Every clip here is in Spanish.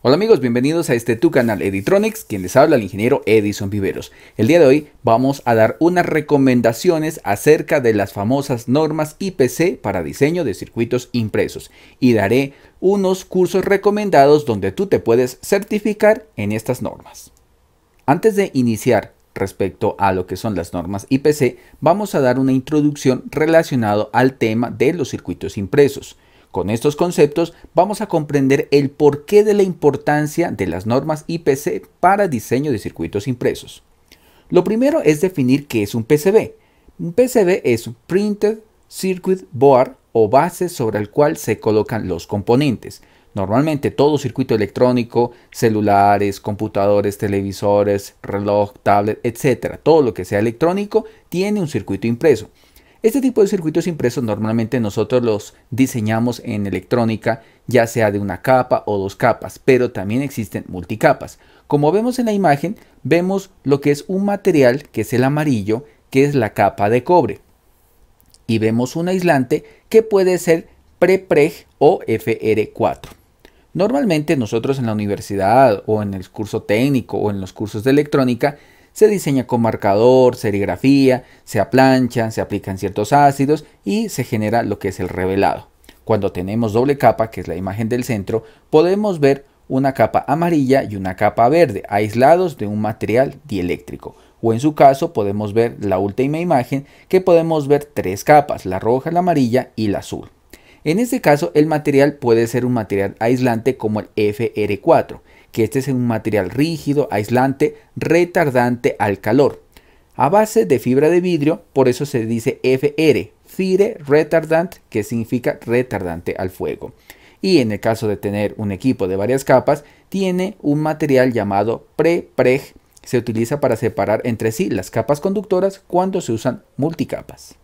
Hola amigos, bienvenidos a este tu canal Editronics, quien les habla el ingeniero Edison Viveros. El día de hoy vamos a dar unas recomendaciones acerca de las famosas normas IPC para diseño de circuitos impresos y daré unos cursos recomendados donde tú te puedes certificar en estas normas. Antes de iniciar respecto a lo que son las normas IPC, vamos a dar una introducción relacionado al tema de los circuitos impresos. Con estos conceptos vamos a comprender el porqué de la importancia de las normas IPC para diseño de circuitos impresos. Lo primero es definir qué es un PCB. Un PCB es un Printed Circuit Board o base sobre el cual se colocan los componentes. Normalmente todo circuito electrónico, celulares, computadores, televisores, reloj, tablet, etc. Todo lo que sea electrónico tiene un circuito impreso. Este tipo de circuitos impresos normalmente nosotros los diseñamos en electrónica, ya sea de una capa o dos capas, pero también existen multicapas. Como vemos en la imagen, vemos lo que es un material, que es el amarillo, que es la capa de cobre. Y vemos un aislante que puede ser prepreg o FR4. Normalmente nosotros en la universidad o en el curso técnico o en los cursos de electrónica se diseña con marcador, serigrafía, se aplancha, se aplican ciertos ácidos y se genera lo que es el revelado. Cuando tenemos doble capa, que es la imagen del centro, podemos ver una capa amarilla y una capa verde, aislados de un material dieléctrico. O en su caso podemos ver la última imagen que podemos ver tres capas, la roja, la amarilla y la azul. En este caso, el material puede ser un material aislante como el FR4, que este es un material rígido, aislante, retardante al calor. A base de fibra de vidrio, por eso se dice FR, Fire Retardant, que significa retardante al fuego. Y en el caso de tener un equipo de varias capas, tiene un material llamado prepreg, se utiliza para separar entre sí las capas conductoras cuando se usan multicapas.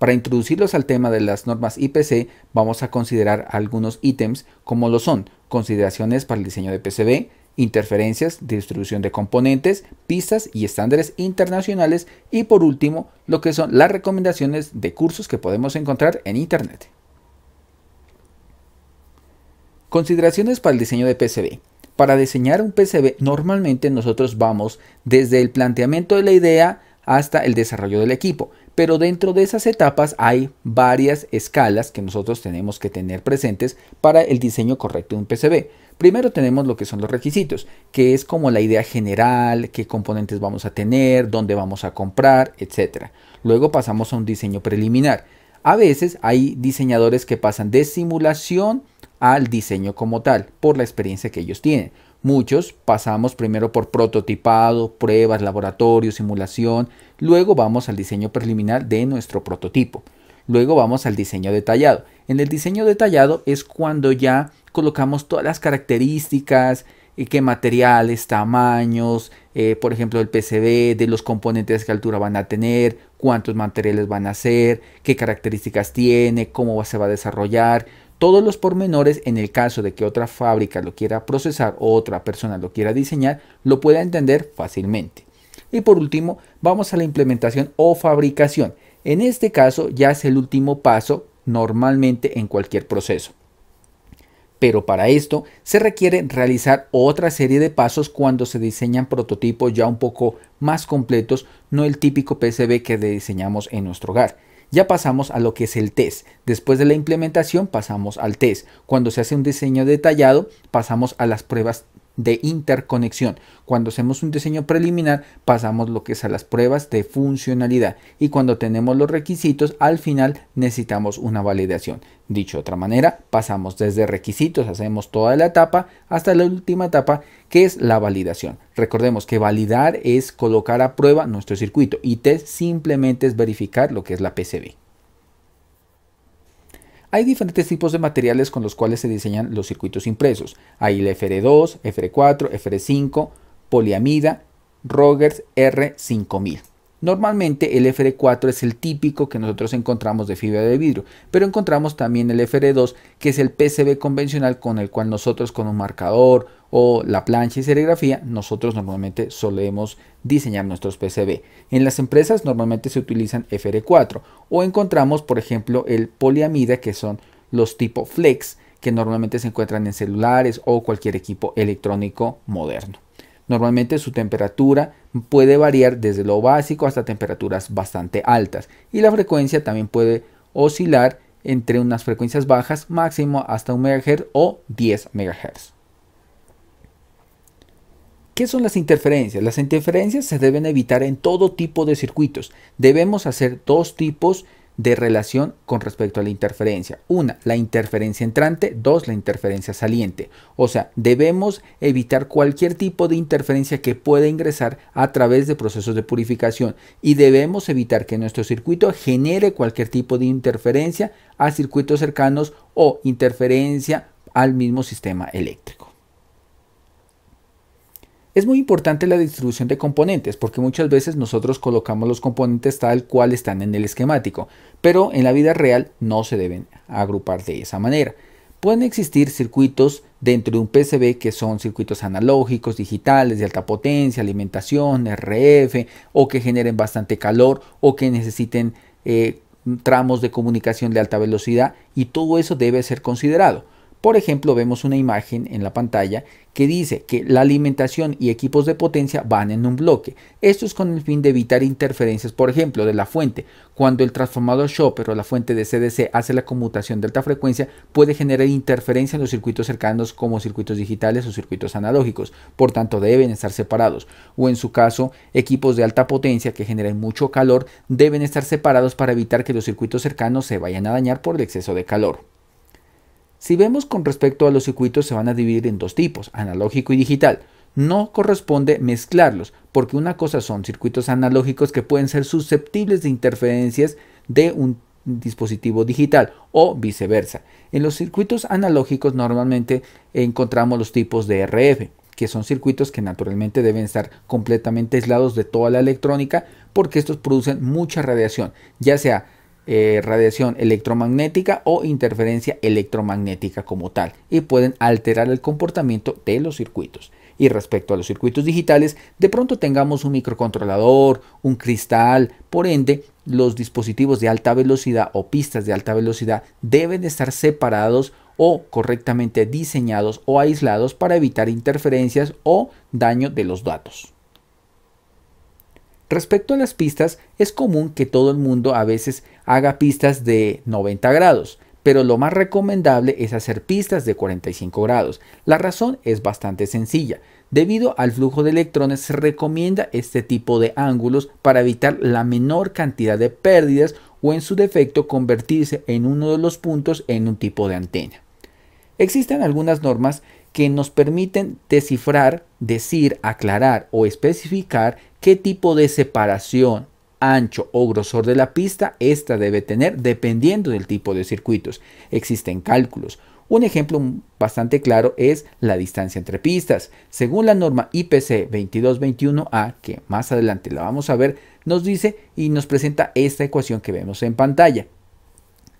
Para introducirlos al tema de las normas IPC, vamos a considerar algunos ítems como lo son consideraciones para el diseño de PCB, interferencias, distribución de componentes, pistas y estándares internacionales y por último lo que son las recomendaciones de cursos que podemos encontrar en Internet. Consideraciones para el diseño de PCB. Para diseñar un PCB normalmente nosotros vamos desde el planteamiento de la idea, hasta el desarrollo del equipo. Pero dentro de esas etapas hay varias escalas que nosotros tenemos que tener presentes para el diseño correcto de un PCB. Primero tenemos lo que son los requisitos, que es como la idea general, qué componentes vamos a tener, dónde vamos a comprar, etc. Luego pasamos a un diseño preliminar. A veces hay diseñadores que pasan de simulación al diseño como tal, por la experiencia que ellos tienen. Muchos pasamos primero por prototipado, pruebas, laboratorio, simulación, luego vamos al diseño preliminar de nuestro prototipo. Luego vamos al diseño detallado. En el diseño detallado es cuando ya colocamos todas las características, eh, qué materiales, tamaños, eh, por ejemplo el PCB, de los componentes qué altura van a tener, cuántos materiales van a ser, qué características tiene, cómo se va a desarrollar, todos los pormenores en el caso de que otra fábrica lo quiera procesar o otra persona lo quiera diseñar, lo pueda entender fácilmente. Y por último, vamos a la implementación o fabricación. En este caso ya es el último paso normalmente en cualquier proceso. Pero para esto se requiere realizar otra serie de pasos cuando se diseñan prototipos ya un poco más completos, no el típico PCB que diseñamos en nuestro hogar ya pasamos a lo que es el test. Después de la implementación pasamos al test. Cuando se hace un diseño detallado pasamos a las pruebas de interconexión. Cuando hacemos un diseño preliminar pasamos lo que es a las pruebas de funcionalidad y cuando tenemos los requisitos al final necesitamos una validación. Dicho de otra manera, pasamos desde requisitos, hacemos toda la etapa hasta la última etapa que es la validación. Recordemos que validar es colocar a prueba nuestro circuito y test simplemente es verificar lo que es la PCB. Hay diferentes tipos de materiales con los cuales se diseñan los circuitos impresos. Hay el FR2, FR4, FR5, poliamida, Rogers R5000. Normalmente el FR4 es el típico que nosotros encontramos de fibra de vidrio, pero encontramos también el FR2 que es el PCB convencional con el cual nosotros con un marcador, o la plancha y serigrafía, nosotros normalmente solemos diseñar nuestros PCB. En las empresas normalmente se utilizan FR4 o encontramos, por ejemplo, el poliamida, que son los tipo flex, que normalmente se encuentran en celulares o cualquier equipo electrónico moderno. Normalmente su temperatura puede variar desde lo básico hasta temperaturas bastante altas y la frecuencia también puede oscilar entre unas frecuencias bajas máximo hasta 1 MHz o 10 MHz. ¿Qué son las interferencias? Las interferencias se deben evitar en todo tipo de circuitos. Debemos hacer dos tipos de relación con respecto a la interferencia. Una, la interferencia entrante. Dos, la interferencia saliente. O sea, debemos evitar cualquier tipo de interferencia que pueda ingresar a través de procesos de purificación y debemos evitar que nuestro circuito genere cualquier tipo de interferencia a circuitos cercanos o interferencia al mismo sistema eléctrico. Es muy importante la distribución de componentes porque muchas veces nosotros colocamos los componentes tal cual están en el esquemático, pero en la vida real no se deben agrupar de esa manera. Pueden existir circuitos dentro de un PCB que son circuitos analógicos, digitales, de alta potencia, alimentación, RF, o que generen bastante calor, o que necesiten eh, tramos de comunicación de alta velocidad, y todo eso debe ser considerado. Por ejemplo, vemos una imagen en la pantalla que dice que la alimentación y equipos de potencia van en un bloque. Esto es con el fin de evitar interferencias, por ejemplo, de la fuente. Cuando el transformador shopper o la fuente de CDC hace la conmutación de alta frecuencia, puede generar interferencia en los circuitos cercanos como circuitos digitales o circuitos analógicos. Por tanto, deben estar separados. O en su caso, equipos de alta potencia que generen mucho calor deben estar separados para evitar que los circuitos cercanos se vayan a dañar por el exceso de calor. Si vemos con respecto a los circuitos se van a dividir en dos tipos, analógico y digital. No corresponde mezclarlos, porque una cosa son circuitos analógicos que pueden ser susceptibles de interferencias de un dispositivo digital o viceversa. En los circuitos analógicos normalmente encontramos los tipos de RF, que son circuitos que naturalmente deben estar completamente aislados de toda la electrónica porque estos producen mucha radiación, ya sea eh, radiación electromagnética o interferencia electromagnética como tal y pueden alterar el comportamiento de los circuitos. Y respecto a los circuitos digitales, de pronto tengamos un microcontrolador, un cristal, por ende, los dispositivos de alta velocidad o pistas de alta velocidad deben estar separados o correctamente diseñados o aislados para evitar interferencias o daño de los datos. Respecto a las pistas, es común que todo el mundo a veces haga pistas de 90 grados, pero lo más recomendable es hacer pistas de 45 grados. La razón es bastante sencilla. Debido al flujo de electrones se recomienda este tipo de ángulos para evitar la menor cantidad de pérdidas o en su defecto convertirse en uno de los puntos en un tipo de antena. Existen algunas normas que nos permiten descifrar, decir, aclarar o especificar qué tipo de separación, ancho o grosor de la pista esta debe tener dependiendo del tipo de circuitos. Existen cálculos. Un ejemplo bastante claro es la distancia entre pistas. Según la norma IPC 2221A, que más adelante la vamos a ver, nos dice y nos presenta esta ecuación que vemos en pantalla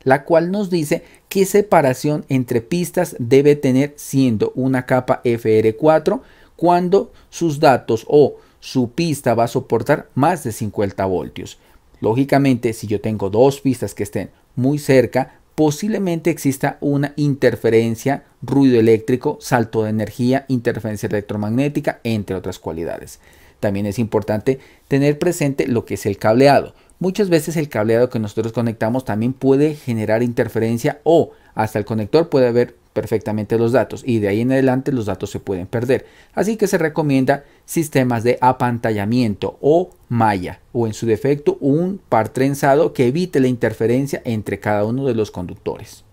la cual nos dice qué separación entre pistas debe tener siendo una capa FR4 cuando sus datos o su pista va a soportar más de 50 voltios. Lógicamente, si yo tengo dos pistas que estén muy cerca, posiblemente exista una interferencia, ruido eléctrico, salto de energía, interferencia electromagnética, entre otras cualidades. También es importante tener presente lo que es el cableado. Muchas veces el cableado que nosotros conectamos también puede generar interferencia o hasta el conector puede haber perfectamente los datos y de ahí en adelante los datos se pueden perder. Así que se recomienda sistemas de apantallamiento o malla o en su defecto un par trenzado que evite la interferencia entre cada uno de los conductores.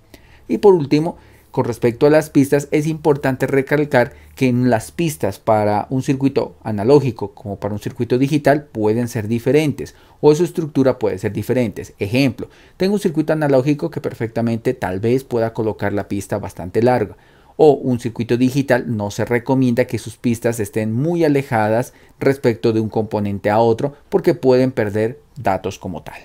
Y por último, con respecto a las pistas, es importante recalcar que en las pistas para un circuito analógico como para un circuito digital pueden ser diferentes o su estructura puede ser diferente. Ejemplo, tengo un circuito analógico que perfectamente tal vez pueda colocar la pista bastante larga o un circuito digital no se recomienda que sus pistas estén muy alejadas respecto de un componente a otro porque pueden perder datos como tal.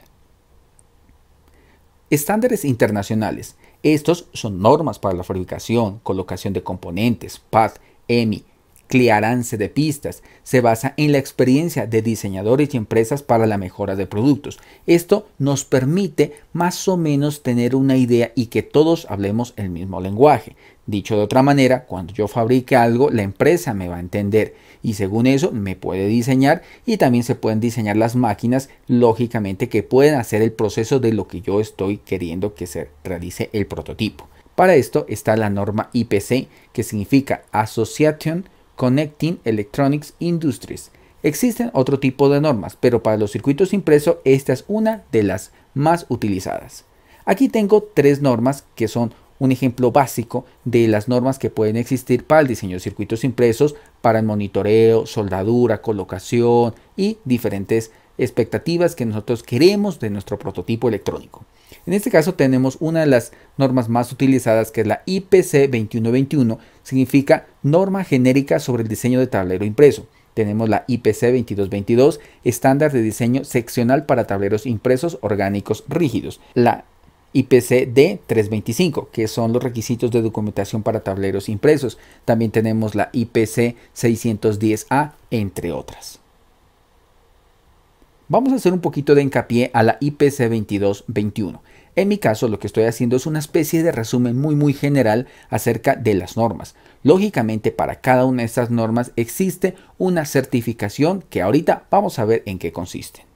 Estándares internacionales. Estos son normas para la fabricación, colocación de componentes, PAD, EMI, clearance de pistas. Se basa en la experiencia de diseñadores y empresas para la mejora de productos. Esto nos permite más o menos tener una idea y que todos hablemos el mismo lenguaje. Dicho de otra manera, cuando yo fabrique algo, la empresa me va a entender y según eso me puede diseñar y también se pueden diseñar las máquinas, lógicamente, que pueden hacer el proceso de lo que yo estoy queriendo que se realice el prototipo. Para esto está la norma IPC, que significa Association Connecting Electronics Industries. Existen otro tipo de normas, pero para los circuitos impresos esta es una de las más utilizadas. Aquí tengo tres normas que son un ejemplo básico de las normas que pueden existir para el diseño de circuitos impresos, para el monitoreo, soldadura, colocación y diferentes expectativas que nosotros queremos de nuestro prototipo electrónico. En este caso tenemos una de las normas más utilizadas que es la IPC 2121, significa Norma Genérica sobre el Diseño de Tablero Impreso. Tenemos la IPC 2222, Estándar de Diseño Seccional para Tableros Impresos Orgánicos Rígidos. La IPC D325, que son los requisitos de documentación para tableros impresos. También tenemos la IPC 610A, entre otras. Vamos a hacer un poquito de hincapié a la IPC 2221. En mi caso, lo que estoy haciendo es una especie de resumen muy muy general acerca de las normas. Lógicamente, para cada una de estas normas existe una certificación que ahorita vamos a ver en qué consiste.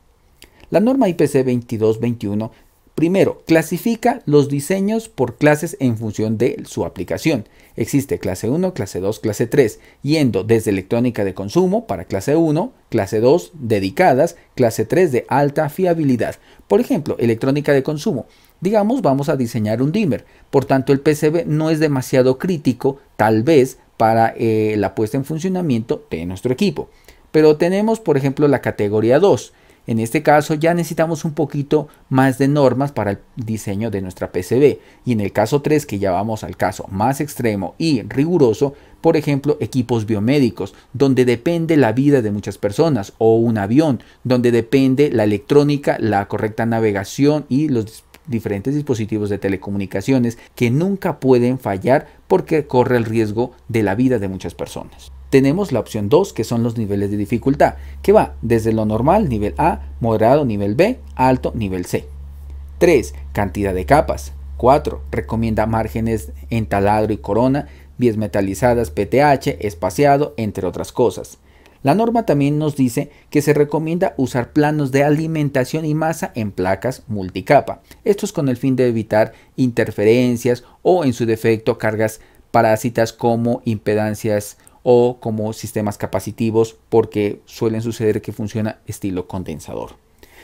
La norma IPC 2221 Primero, clasifica los diseños por clases en función de su aplicación. Existe clase 1, clase 2, clase 3, yendo desde electrónica de consumo para clase 1, clase 2 dedicadas, clase 3 de alta fiabilidad. Por ejemplo, electrónica de consumo. Digamos, vamos a diseñar un dimmer. Por tanto, el PCB no es demasiado crítico, tal vez, para eh, la puesta en funcionamiento de nuestro equipo. Pero tenemos, por ejemplo, la categoría 2 en este caso ya necesitamos un poquito más de normas para el diseño de nuestra PCB y en el caso 3 que ya vamos al caso más extremo y riguroso, por ejemplo equipos biomédicos donde depende la vida de muchas personas o un avión donde depende la electrónica, la correcta navegación y los diferentes dispositivos de telecomunicaciones que nunca pueden fallar porque corre el riesgo de la vida de muchas personas tenemos la opción 2, que son los niveles de dificultad, que va desde lo normal, nivel A, moderado, nivel B, alto, nivel C. 3. Cantidad de capas. 4. Recomienda márgenes en taladro y corona, vías metalizadas, PTH, espaciado, entre otras cosas. La norma también nos dice que se recomienda usar planos de alimentación y masa en placas multicapa. Esto es con el fin de evitar interferencias o en su defecto cargas parásitas como impedancias o como sistemas capacitivos porque suelen suceder que funciona estilo condensador.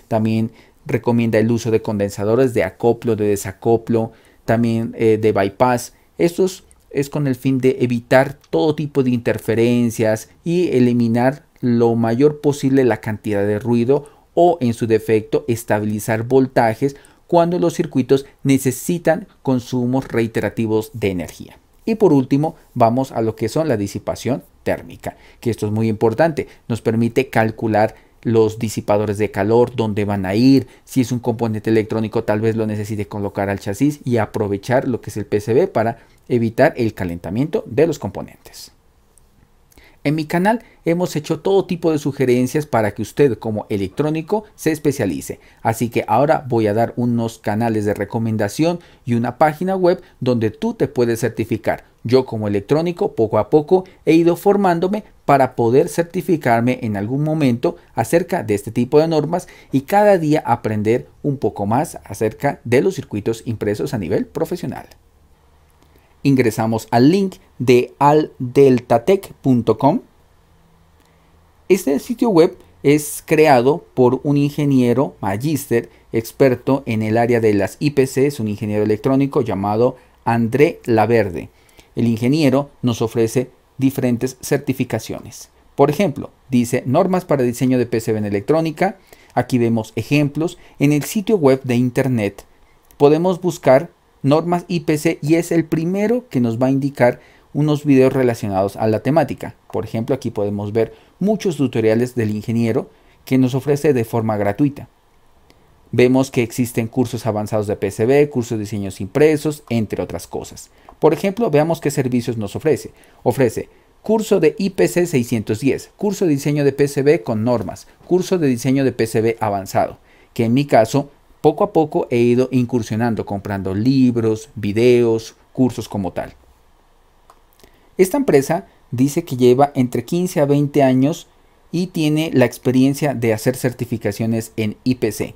También recomienda el uso de condensadores de acoplo, de desacoplo, también eh, de bypass. Estos es con el fin de evitar todo tipo de interferencias y eliminar lo mayor posible la cantidad de ruido o en su defecto estabilizar voltajes cuando los circuitos necesitan consumos reiterativos de energía. Y por último, vamos a lo que son la disipación térmica, que esto es muy importante, nos permite calcular los disipadores de calor, dónde van a ir, si es un componente electrónico tal vez lo necesite colocar al chasis y aprovechar lo que es el PCB para evitar el calentamiento de los componentes. En mi canal hemos hecho todo tipo de sugerencias para que usted como electrónico se especialice, así que ahora voy a dar unos canales de recomendación y una página web donde tú te puedes certificar. Yo como electrónico poco a poco he ido formándome para poder certificarme en algún momento acerca de este tipo de normas y cada día aprender un poco más acerca de los circuitos impresos a nivel profesional ingresamos al link de aldeltatech.com. Este sitio web es creado por un ingeniero magíster experto en el área de las IPC, es un ingeniero electrónico llamado André Laverde. El ingeniero nos ofrece diferentes certificaciones. Por ejemplo, dice normas para diseño de PCB en electrónica. Aquí vemos ejemplos. En el sitio web de Internet podemos buscar normas IPC y es el primero que nos va a indicar unos videos relacionados a la temática. Por ejemplo, aquí podemos ver muchos tutoriales del ingeniero que nos ofrece de forma gratuita. Vemos que existen cursos avanzados de PCB, cursos de diseños impresos, entre otras cosas. Por ejemplo, veamos qué servicios nos ofrece. Ofrece curso de IPC 610, curso de diseño de PCB con normas, curso de diseño de PCB avanzado, que en mi caso poco a poco he ido incursionando, comprando libros, videos, cursos como tal. Esta empresa dice que lleva entre 15 a 20 años y tiene la experiencia de hacer certificaciones en IPC.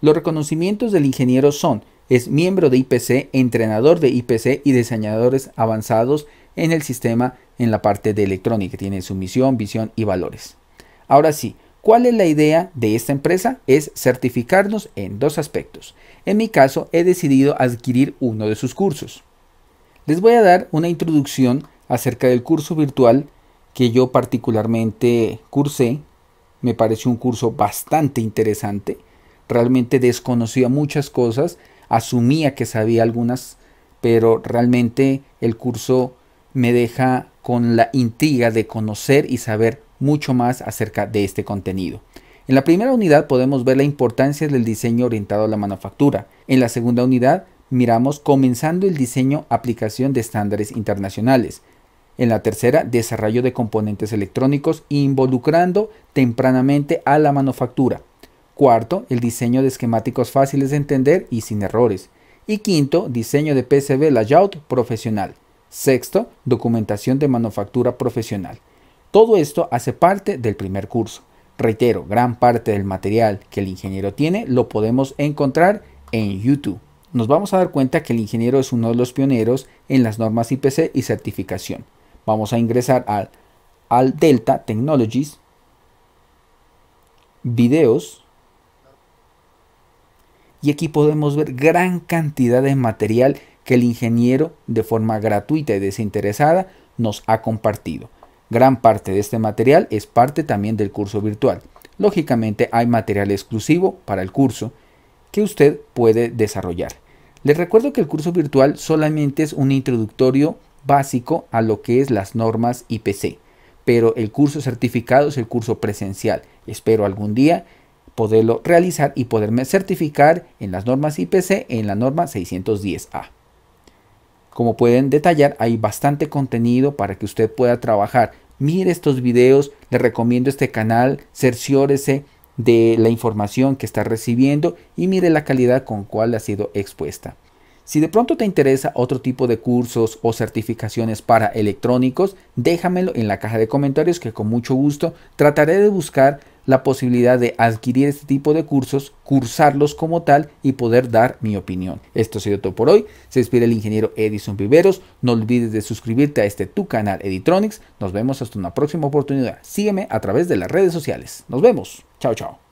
Los reconocimientos del ingeniero son, es miembro de IPC, entrenador de IPC y diseñadores avanzados en el sistema en la parte de electrónica. Tiene su misión, visión y valores. Ahora sí, ¿Cuál es la idea de esta empresa? Es certificarnos en dos aspectos. En mi caso, he decidido adquirir uno de sus cursos. Les voy a dar una introducción acerca del curso virtual que yo particularmente cursé. Me pareció un curso bastante interesante. Realmente desconocía muchas cosas, asumía que sabía algunas, pero realmente el curso me deja con la intriga de conocer y saber mucho más acerca de este contenido. En la primera unidad podemos ver la importancia del diseño orientado a la manufactura. En la segunda unidad miramos comenzando el diseño aplicación de estándares internacionales. En la tercera, desarrollo de componentes electrónicos involucrando tempranamente a la manufactura. Cuarto, el diseño de esquemáticos fáciles de entender y sin errores. Y quinto, diseño de PCB layout profesional. Sexto, documentación de manufactura profesional. Todo esto hace parte del primer curso. Reitero, gran parte del material que el ingeniero tiene lo podemos encontrar en YouTube. Nos vamos a dar cuenta que el ingeniero es uno de los pioneros en las normas IPC y certificación. Vamos a ingresar al, al Delta Technologies, videos, y aquí podemos ver gran cantidad de material que el ingeniero de forma gratuita y desinteresada nos ha compartido. Gran parte de este material es parte también del curso virtual. Lógicamente hay material exclusivo para el curso que usted puede desarrollar. Les recuerdo que el curso virtual solamente es un introductorio básico a lo que es las normas IPC, pero el curso certificado es el curso presencial. Espero algún día poderlo realizar y poderme certificar en las normas IPC en la norma 610A. Como pueden detallar, hay bastante contenido para que usted pueda trabajar. Mire estos videos, le recomiendo este canal, cerciórese de la información que está recibiendo y mire la calidad con cual ha sido expuesta. Si de pronto te interesa otro tipo de cursos o certificaciones para electrónicos, déjamelo en la caja de comentarios que con mucho gusto trataré de buscar la posibilidad de adquirir este tipo de cursos, cursarlos como tal y poder dar mi opinión. Esto ha sido todo por hoy. Se despide el ingeniero Edison Viveros. No olvides de suscribirte a este tu canal Editronics. Nos vemos hasta una próxima oportunidad. Sígueme a través de las redes sociales. Nos vemos. Chao, chao.